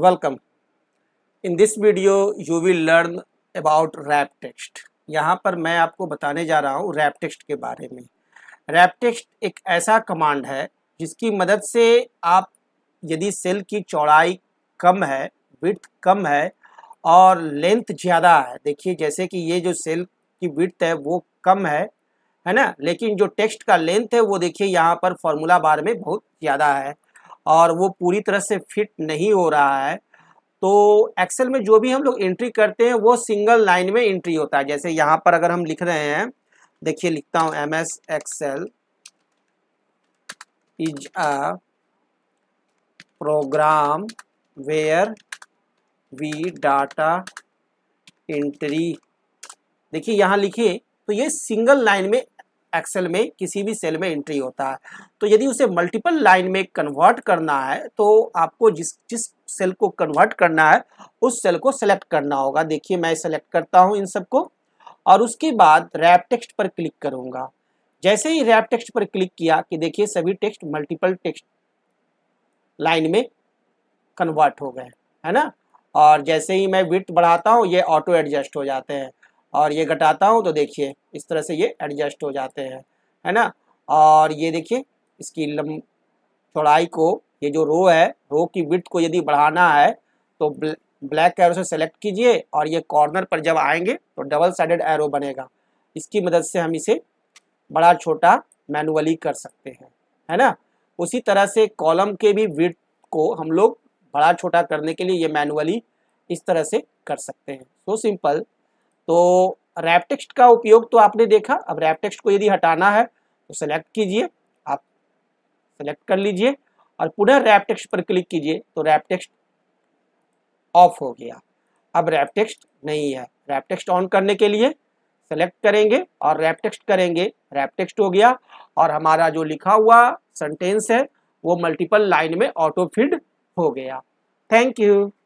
welcome in this video you will learn about wrap text यहाँ पर मैं आपको बताने जा रहा हूँ रैप टेक्स्ट के बारे में रैप टेक्स्ट एक ऐसा कमांड है जिसकी मदद से आप यदि सेल की चौड़ाई कम है विथ कम है और लेंथ ज़्यादा है देखिए जैसे कि ये जो सेल की विथ है वो कम है है ना लेकिन जो टेक्स्ट का लेंथ है वो देखिए यहाँ पर फॉर्मूला बार में बहुत ज़्यादा है और वो पूरी तरह से फिट नहीं हो रहा है तो एक्सेल में जो भी हम लोग एंट्री करते हैं वो सिंगल लाइन में एंट्री होता है जैसे यहाँ पर अगर हम लिख रहे हैं देखिए लिखता हूँ M S Excel is a program where we data entry देखिए यहाँ लिखिए तो ये सिंगल लाइन में एक्सेल में किसी भी सेल में एंट्री होता है तो यदि उसे मल्टीपल लाइन में कन्वर्ट करना है तो आपको जिस जिस सेल को कन्वर्ट करना है उस सेल को सेलेक्ट करना होगा देखिए मैं सेलेक्ट करता हूँ इन सबको और उसके बाद रैप टेक्स्ट पर क्लिक करूँगा जैसे ही रैप टेक्स्ट पर क्लिक किया कि देखिए सभी टेक्स्ट मल्टीपल टेक्स्ट लाइन में कन्वर्ट हो गए है ना और जैसे ही मैं विथ बढ़ाता हूँ ये ऑटो एडजस्ट हो जाते हैं और ये घटाता हूँ तो देखिए इस तरह से ये एडजस्ट हो जाते हैं है ना और ये देखिए इसकी लम चौड़ाई को ये जो रो है रो की विथ को यदि बढ़ाना है तो ब्लैक एरो से सेलेक्ट कीजिए और ये कॉर्नर पर जब आएंगे तो डबल साइडेड एरो बनेगा इसकी मदद से हम इसे बड़ा छोटा मैनुअली कर सकते हैं है ना उसी तरह से कॉलम के भी विथ को हम लोग बड़ा छोटा करने के लिए ये मैनुअली इस तरह से कर सकते हैं सो सिंपल तो रैप टेक्स्ट का उपयोग तो आपने देखा अब रैप टेक्स्ट को यदि हटाना है तो सेलेक्ट कीजिए आप सेलेक्ट कर लीजिए और पुनः रैप टेक्स्ट पर क्लिक कीजिए तो रैप टेक्स्ट ऑफ हो गया अब रैप टेक्स्ट नहीं है रैप टेक्स्ट ऑन करने के लिए सेलेक्ट करेंगे और रैप टेक्स्ट करेंगे रैप टेक्स्ट हो गया और हमारा जो लिखा हुआ सेंटेंस है वो मल्टीपल लाइन में ऑटो हो गया थैंक यू